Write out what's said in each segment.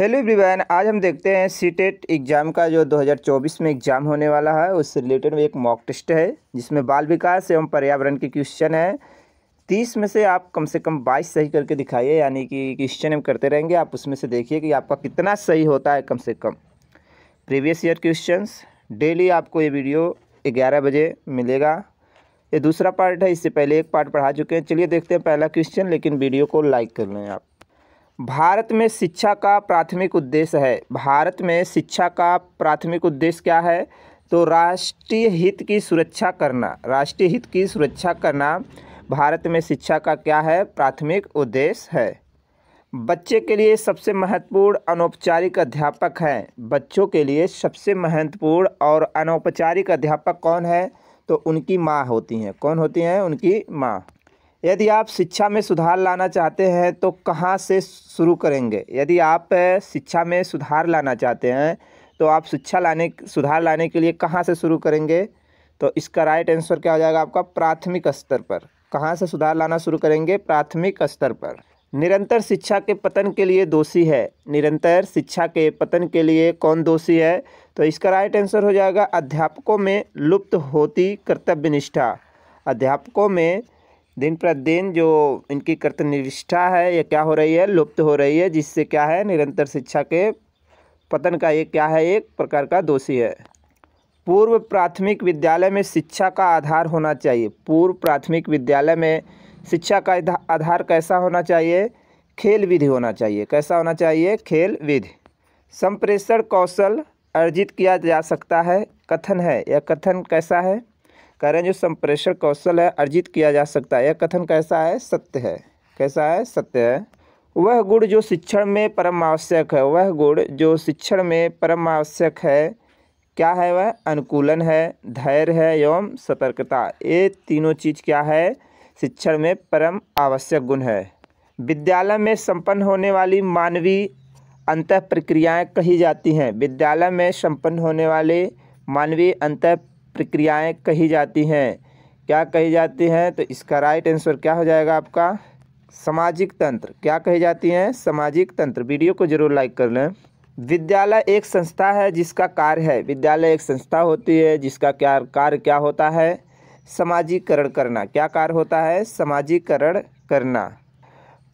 hello everyone आज हम देखते हैं सी टेट e एग्ज़ाम का जो 2024 में एग्ज़ाम होने वाला है उससे रिलेटेड में एक मॉक टेस्ट है जिसमें बाल विकास एवं पर्यावरण के क्वेश्चन है तीस में से आप कम से कम बाईस सही करके दिखाइए यानी कि क्वेश्चन हम करते रहेंगे आप उसमें से देखिए कि आपका कितना सही होता है कम से कम प्रीवियस ईयर क्वेश्चन डेली आपको ये वीडियो ग्यारह बजे मिलेगा ये दूसरा पार्ट है इससे पहले एक पार्ट पढ़ा चुके हैं चलिए देखते हैं पहला क्वेश्चन लेकिन वीडियो को लाइक कर लें आप भारत में शिक्षा का प्राथमिक उद्देश्य है भारत में शिक्षा का प्राथमिक उद्देश्य क्या है तो राष्ट्रीय हित की सुरक्षा करना राष्ट्रीय हित की सुरक्षा करना भारत में शिक्षा का क्या है प्राथमिक उद्देश्य है बच्चे के लिए सबसे महत्वपूर्ण अनौपचारिक अध्यापक हैं बच्चों के लिए सबसे महत्वपूर्ण और अनौपचारिक अध्यापक कौन है तो उनकी माँ होती हैं कौन होती हैं उनकी माँ यदि आप शिक्षा में सुधार लाना चाहते हैं तो कहाँ से शुरू करेंगे यदि आप शिक्षा में सुधार लाना चाहते हैं तो आप शिक्षा लाने सुधार लाने के लिए कहाँ से शुरू करेंगे तो इसका राइट आंसर क्या हो जाएगा आपका प्राथमिक स्तर पर कहाँ से सुधार लाना शुरू करेंगे प्राथमिक स्तर पर निरंतर शिक्षा के पतन के लिए दोषी है निरंतर शिक्षा के पतन के लिए कौन दोषी है तो इसका राइट आंसर हो जाएगा अध्यापकों में लुप्त होती कर्तव्य निष्ठा अध्यापकों में दिन प्रतिदिन जो इनकी कर्तनिष्ठा है यह क्या हो रही है लुप्त हो रही है जिससे क्या है निरंतर शिक्षा के पतन का ये क्या है एक प्रकार का दोषी है पूर्व प्राथमिक विद्यालय में शिक्षा का आधार होना चाहिए पूर्व प्राथमिक विद्यालय में शिक्षा का आधार कैसा होना चाहिए खेल विधि होना चाहिए कैसा होना चाहिए खेल विधि संप्रेषण कौशल अर्जित किया जा सकता है कथन है यह कथन कैसा है कह रहे हैं जो संप्रेषण कौशल है अर्जित किया जा सकता है यह कथन कैसा है सत्य है कैसा है सत्य है वह गुण जो शिक्षण में परम आवश्यक है वह गुण जो शिक्षण में परम आवश्यक है क्या है वह अनुकूलन है धैर्य है एवं सतर्कता ये तीनों चीज़ क्या है शिक्षण में परम आवश्यक गुण है विद्यालय में संपन्न होने वाली मानवीय अंत प्रक्रियाएँ कही जाती हैं विद्यालय में संपन्न होने वाले मानवीय अंत प्रक्रियाएं कही जाती हैं क्या कही जाती हैं तो इसका राइट आंसर क्या हो जाएगा आपका सामाजिक तंत्र क्या कही जाती हैं सामाजिक तंत्र वीडियो को जरूर लाइक कर लें विद्यालय एक संस्था है जिसका कार्य है विद्यालय एक संस्था होती है जिसका क्या कार्य क्या होता है समाजीकरण करना क्या कार्य होता है समाजीकरण करना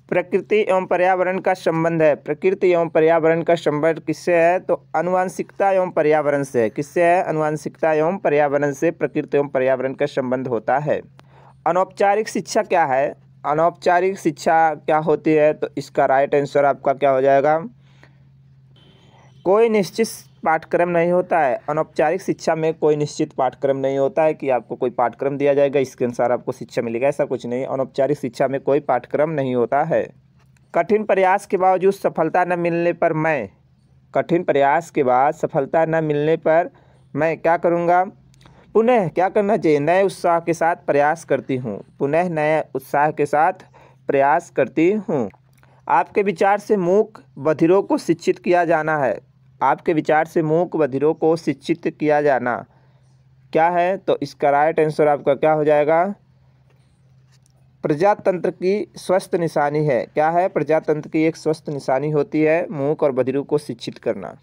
प्रकृति एवं पर्यावरण का संबंध है प्रकृति एवं पर्यावरण का संबंध किससे है तो अनुवांशिकता एवं पर्यावरण से किससे है अनुवांशिकता एवं पर्यावरण से प्रकृति एवं पर्यावरण का संबंध होता है अनौपचारिक शिक्षा क्या है अनौपचारिक शिक्षा क्या होती है तो इसका राइट आंसर आपका क्या हो जाएगा कोई निश्चित पाठ्यक्रम नहीं होता है अनौपचारिक शिक्षा में कोई निश्चित पाठ्यक्रम नहीं होता है कि आपको कोई पाठ्यक्रम दिया जाएगा इसके अनुसार आपको शिक्षा मिलेगा ऐसा कुछ नहीं अनौपचारिक शिक्षा में कोई पाठ्यक्रम नहीं होता है कठिन प्रयास के बावजूद सफलता न मिलने पर मैं कठिन प्रयास के बाद सफलता न मिलने पर मैं क्या करूँगा पुनः क्या करना चाहिए नए उत्साह के साथ प्रयास करती हूँ पुनः नए उत्साह के साथ प्रयास करती हूँ आपके विचार से मूक बधिरों को शिक्षित किया जाना है आपके विचार से मूक बधिरों को शिक्षित किया जाना क्या है तो इसका राइट आंसर आपका क्या हो जाएगा प्रजातंत्र की स्वस्थ निशानी है क्या है प्रजातंत्र की एक स्वस्थ निशानी होती है मूक और बधिरों को शिक्षित करना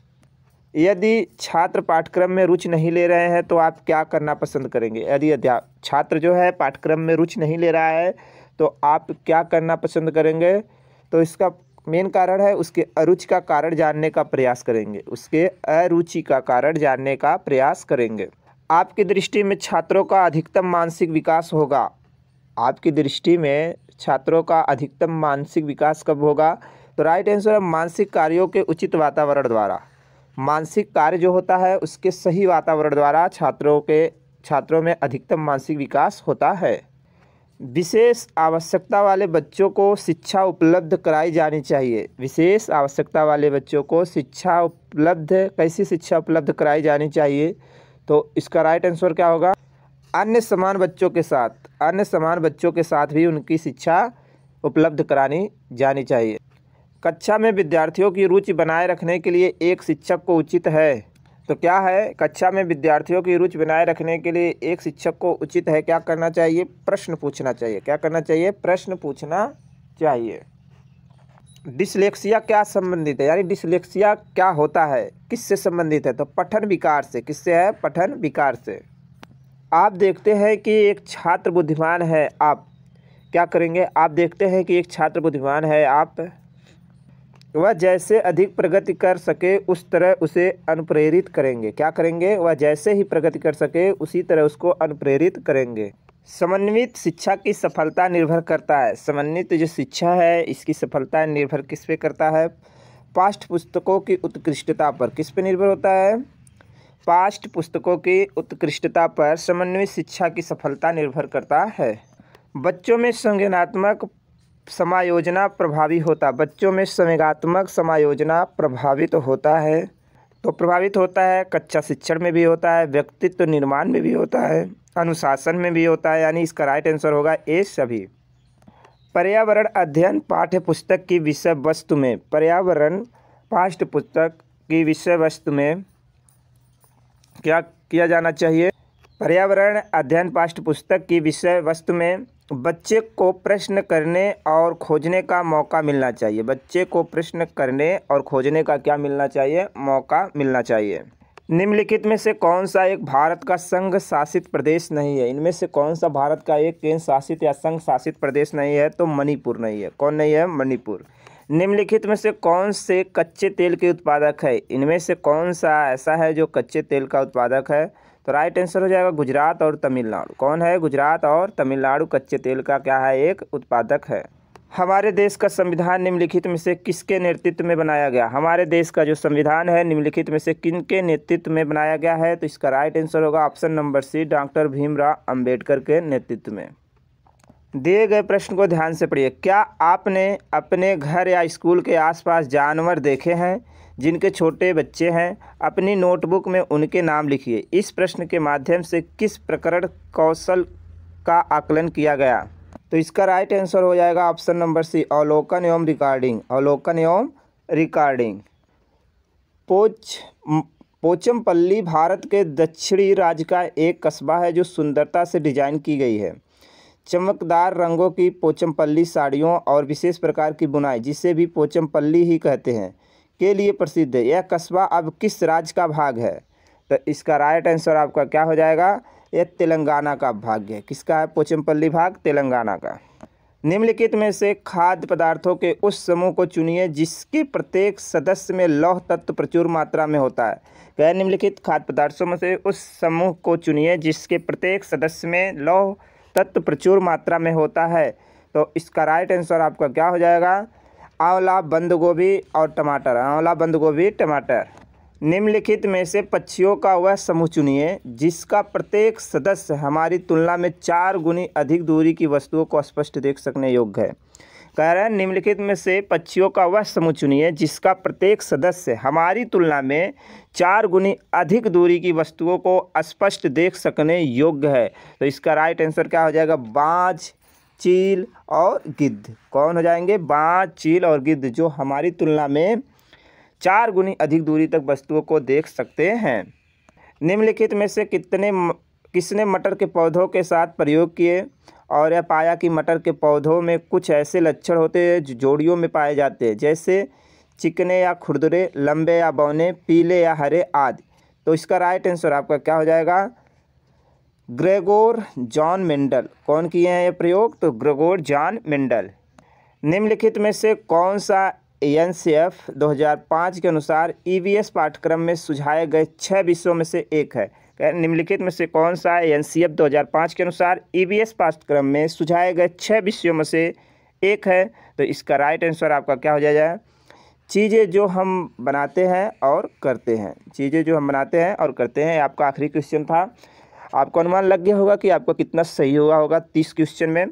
यदि छात्र पाठ्यक्रम में रुचि नहीं ले रहे हैं तो आप क्या करना पसंद करेंगे यदि छात्र जो है पाठ्यक्रम में रुचि नहीं ले रहा है तो आप क्या करना पसंद करेंगे तो इसका मेन कारण है उसके अरुचि का कारण जानने का प्रयास करेंगे उसके अरुचि का कारण जानने का प्रयास करेंगे आपकी दृष्टि में छात्रों का अधिकतम मानसिक विकास होगा आपकी दृष्टि में छात्रों का अधिकतम मानसिक विकास कब होगा तो राइट आंसर है मानसिक कार्यों के उचित वातावरण द्वारा मानसिक कार्य जो होता है उसके सही वातावरण द्वारा छात्रों के छात्रों में अधिकतम मानसिक विकास होता है विशेष आवश्यकता वाले बच्चों को शिक्षा उपलब्ध कराई जानी चाहिए विशेष आवश्यकता वाले बच्चों को शिक्षा उपलब्ध कैसी शिक्षा उपलब्ध कराई जानी चाहिए तो इसका राइट आंसर क्या होगा अन्य समान बच्चों के साथ अन्य समान बच्चों के साथ भी उनकी शिक्षा उपलब्ध करानी जानी चाहिए कक्षा में विद्यार्थियों की रुचि बनाए रखने के लिए एक शिक्षक को उचित है तो क्या है कक्षा में विद्यार्थियों की रुचि बनाए रखने के लिए एक शिक्षक को उचित है क्या करना चाहिए प्रश्न पूछना चाहिए क्या करना चाहिए प्रश्न पूछना चाहिए डिसलेक्सिया क्या संबंधित है यानी डिसलेक्सिया क्या होता है किससे संबंधित है तो पठन विकार से किससे है पठन विकार से आप देखते हैं कि एक छात्र बुद्धिमान है आप क्या करेंगे आप देखते हैं कि एक छात्र बुद्धिमान है आप वह जैसे अधिक प्रगति कर सके उस तरह उसे अनुप्रेरित करेंगे क्या करेंगे वह जैसे ही प्रगति कर सके उसी तरह उसको अनुप्रेरित करेंगे समन्वित शिक्षा की सफलता निर्भर करता है समन्वित जो शिक्षा है इसकी सफलता निर्भर किस पे करता है पाष्ट पुस्तकों की उत्कृष्टता पर किस पे निर्भर होता है पाष्ट पुस्तकों की उत्कृष्टता पर समन्वित शिक्षा की सफलता निर्भर करता है बच्चों में संज्ञानात्मक समायोजना प्रभावी होता बच्चों में संवेगात्मक समायोजना प्रभावित तो होता है तो प्रभावित होता है कक्षा शिक्षण में भी होता है व्यक्तित्व निर्माण में भी होता है अनुशासन में भी होता है यानी इसका राइट आंसर होगा ए सभी पर्यावरण अध्ययन पाठ्य पुस्तक की विषय वस्तु में पर्यावरण पाठ्य पुस्तक की विषय वस्तु में क्या किया जाना चाहिए पर्यावरण अध्ययन पाठ्य पुस्तक की विषय वस्तु में बच्चे को प्रश्न करने और खोजने का मौका मिलना चाहिए बच्चे को प्रश्न करने और खोजने का क्या मिलना चाहिए मौका मिलना चाहिए निम्नलिखित में से कौन सा एक भारत का संघ शासित प्रदेश नहीं है इनमें से कौन सा भारत का एक केंद्र शासित या संघ शासित प्रदेश नहीं है तो मणिपुर नहीं है कौन नहीं है मणिपुर निम्नलिखित में से कौन से कच्चे तेल के उत्पादक है इनमें से कौन सा ऐसा है जो कच्चे तेल का उत्पादक है तो राइट आंसर हो जाएगा गुजरात और तमिलनाडु कौन है गुजरात और तमिलनाडु कच्चे तेल का क्या है एक उत्पादक है हमारे देश का संविधान निम्नलिखित में से किसके नेतृत्व में बनाया गया हमारे देश का जो संविधान है निम्नलिखित में से किन के नेतृत्व में बनाया गया है तो इसका राइट आंसर होगा option number C doctor Bhimrao Ambedkar के नेतृत्व में दिए गए प्रश्न को ध्यान से पढ़िए क्या आपने अपने घर या स्कूल के आसपास जानवर देखे हैं जिनके छोटे बच्चे हैं अपनी नोटबुक में उनके नाम लिखिए इस प्रश्न के माध्यम से किस प्रकरण कौशल का आकलन किया गया तो इसका राइट आंसर हो जाएगा ऑप्शन नंबर सी अवलोकन एवं रिकॉर्डिंग अवलोकन एवं रिकॉर्डिंग पोच पोचमपल्ली भारत के दक्षिणी राज्य का एक कस्बा है जो सुंदरता से डिजाइन की गई है चमकदार रंगों की पोचमपल्ली साड़ियों और विशेष प्रकार की बुनाई जिसे भी पोचमपल्ली ही कहते हैं के लिए प्रसिद्ध है यह कस्बा अब किस राज्य का भाग है तो इसका राइट आंसर आपका क्या हो जाएगा यह तेलंगाना का भाग है किसका है पोचमपल्ली भाग तेलंगाना का निम्नलिखित में से खाद्य पदार्थों के उस समूह को चुनिए जिसके प्रत्येक सदस्य में लौह तत्व प्रचुर मात्रा में होता है गैर तो निम्नलिखित खाद्य पदार्थों में से उस समूह को चुनिए जिसके प्रत्येक सदस्य में लौह तत्व प्रचुर मात्रा में होता है तो इसका राइट आंसर आपका क्या हो जाएगा आंवला बंद गोभी और टमाटर आंवला बंद गोभी टमाटर निम्नलिखित में से पक्षियों का वह समूह चुनिए जिसका प्रत्येक सदस्य हमारी तुलना में चार गुनी अधिक दूरी की वस्तुओं को स्पष्ट देख सकने योग्य है कह रहे हैं निम्नलिखित में से पक्षियों का वह समूह चुनिए जिसका प्रत्येक सदस्य हमारी तुलना में चार गुनी अधिक दूरी की वस्तुओं को स्पष्ट देख सकने योग्य है तो इसका राइट आंसर क्या हो जाएगा बाज चील और गिद्ध कौन हो जाएंगे बाज चील और गिद्ध जो हमारी तुलना में चार गुनी अधिक दूरी तक वस्तुओं को देख सकते हैं निम्नलिखित में से कितने किसने मटर के पौधों के साथ प्रयोग किए और यह पाया कि मटर के पौधों में कुछ ऐसे लक्षण होते हैं जो जोड़ियों में पाए जाते हैं जैसे चिकने या खुरदरे लंबे या बौने पीले या हरे आदि तो इसका राइट आंसर आपका क्या हो जाएगा ग्रेगोर जॉन मेंडल कौन किए हैं ये प्रयोग तो ग्रेगोर जॉन मेंडल निम्नलिखित में से कौन सा एन सी एफ दो के अनुसार ई e पाठ्यक्रम में सुझाए गए छः विषयों में से एक है निम्नलिखित में से कौन सा है एन सी एफ दो हज़ार पाँच के अनुसार ई e बी एस पाठ्यक्रम में सुझाए गए छः विषयों में से एक है तो इसका राइट आंसर आपका क्या हो जाएगा चीज़ें जो हम बनाते हैं और करते हैं चीज़ें जो हम बनाते हैं और करते हैं आपका आखिरी क्वेश्चन था आपको अनुमान लग गया होगा कि आपका कितना सही हुआ होगा तीस क्वेश्चन में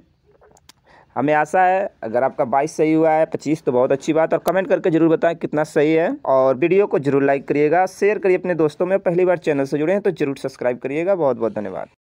हमें आशा है अगर आपका बाईस सही हुआ है पच्चीस तो बहुत अच्छी बात और कमेंट करके जरूर बताएं कितना सही है और वीडियो को जरूर लाइक करिएगा शेयर करिए अपने दोस्तों में पहली बार चैनल से जुड़े हैं तो जरूर सब्सक्राइब करिएगा बहुत बहुत धन्यवाद